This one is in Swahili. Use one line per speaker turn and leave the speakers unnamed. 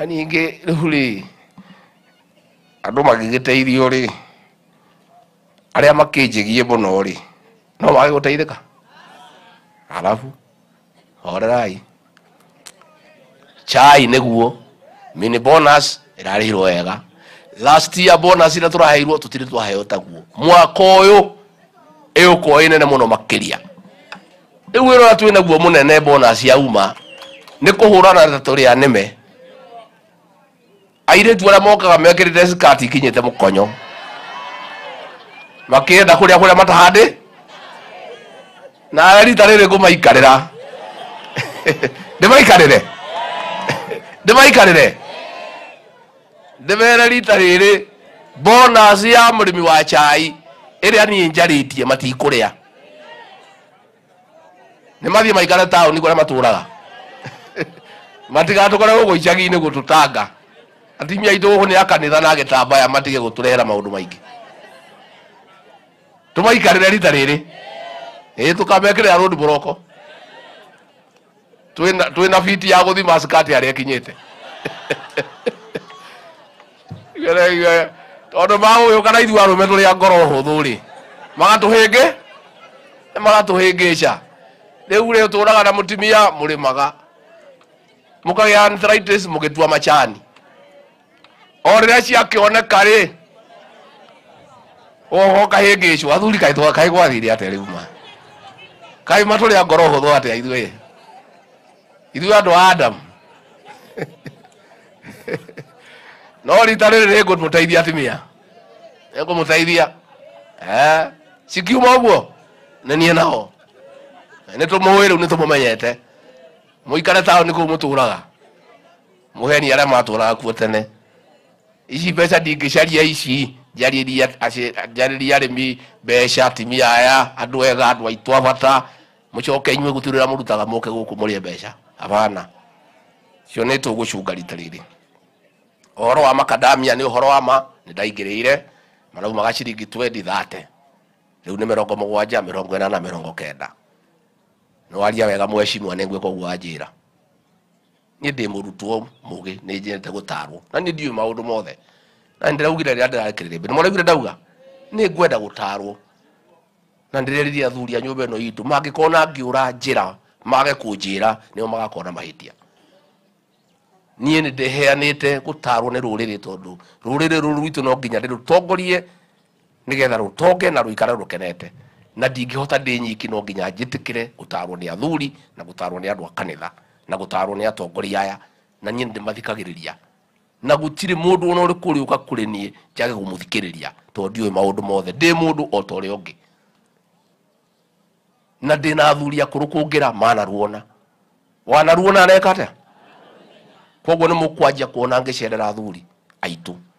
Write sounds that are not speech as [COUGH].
ningä rä u rä andå magä gä teithio rä arä a makä njä gie må no rä no magä gå teithä ka horerai chai nä guo mini bonus ä rarä irwo wega last year bonus ä tå raheirwo tå tirä twaheo taguo mwaka å yå ä å korwo ä nene må no makä ria rä u ä rora twä naguo må bonus yauma nä kå hå rana ta rä a neme airĩtu arĩa mokaga mekĩrĩte skati ikinyĩte mũkonyo makĩenda kũrĩa kũrĩa matahande na rita rĩrĩ ngũmaikarĩra [LAUGHS] ndĩmaikarĩre [LAUGHS] ndĩmaikarĩre ndĩmere rita rĩrĩ bonus ya mũrĩmi wa chai ĩrĩa niĩ njarĩtie matikũrĩa nĩ mathiĩ maikare taũni kũrĩa matũraga [LAUGHS] matigatũkore gũgũ icagi-inĩ gũtũtanga atimia itu gå nä akanitha na gätambaya matige gå tå rehera maå ndå maingä tå maikarä re rita rä rä ä tå kamekä rä ra rå roko twä na ya gå thima cikati arä a kinyä te tondå maå yå kana ithua rå me tå rä a ngoro hå thå rä magatå hä ngä magatå hä ngä ca rä u rä tå raga na må timia må rä maga må o rä rä a ciakĩoneka rä oho kahä ngä cwo athuri kaä kahä gwathire atä rä uma kaä matå rä a ngoro hå thå atä a ithuä ithuä andå a adamu [LAUGHS] no rita rä rä rä ngå må teithia atimia nä ngå må teithia cikiuma å guo nä niä nao nä tå må ä rä u nä tå må menyete må ikare tao nä kå u må tå raga må heni arä a matå raga kuo tene ichipe chatingisha ria ici njariria arimi mbeca atimia aya andu ega andu aitu a bata mucoke inyue guturira murutaga muke guku murie mbeca abana cio ni tugucunga rita riri uhoro wa makadamia ni uhoro wa ma ni ndaingirire maraumaga ciringi twendi thate riu ni mirongo mugwanja mirongo ina na mirongo kenda niwaria wega mwecimwa ningwi koguo anjira ni ndä må mugi ni jente gutarwo na ni ndiå ma ndå mothe na ndira ugira ri andira kirire bi rä ugira dauga ni ndauga nä ngwenda gå na ndä ri athuria a no yitu mangä kona ngiura njira ra njä ra mage kå njä ra nä o magakona mahä tia niä nä ndäheanä te gå tarwo nä no nginya ndä tongorie ni getha rå tonge na ruikara ikare kenete na ndingä hota nyiki no nginya njä gutarwo ni athuri na gutarwo ni nä andå kanitha na gutarwo ni atongoria aya na niä ndä mathikagä na tirä må ndå ona å rä kå rä å ka kå rä niä njage gå må thikä rä ria tondå ndiå maå ndå mothe ndä må ndå ota å rä a å ngä na ndä na athuri akå rå kå ngä ra manaruona wanaruona areka atä koguo nä må kwanjia kuona ngä cerera athuri aitå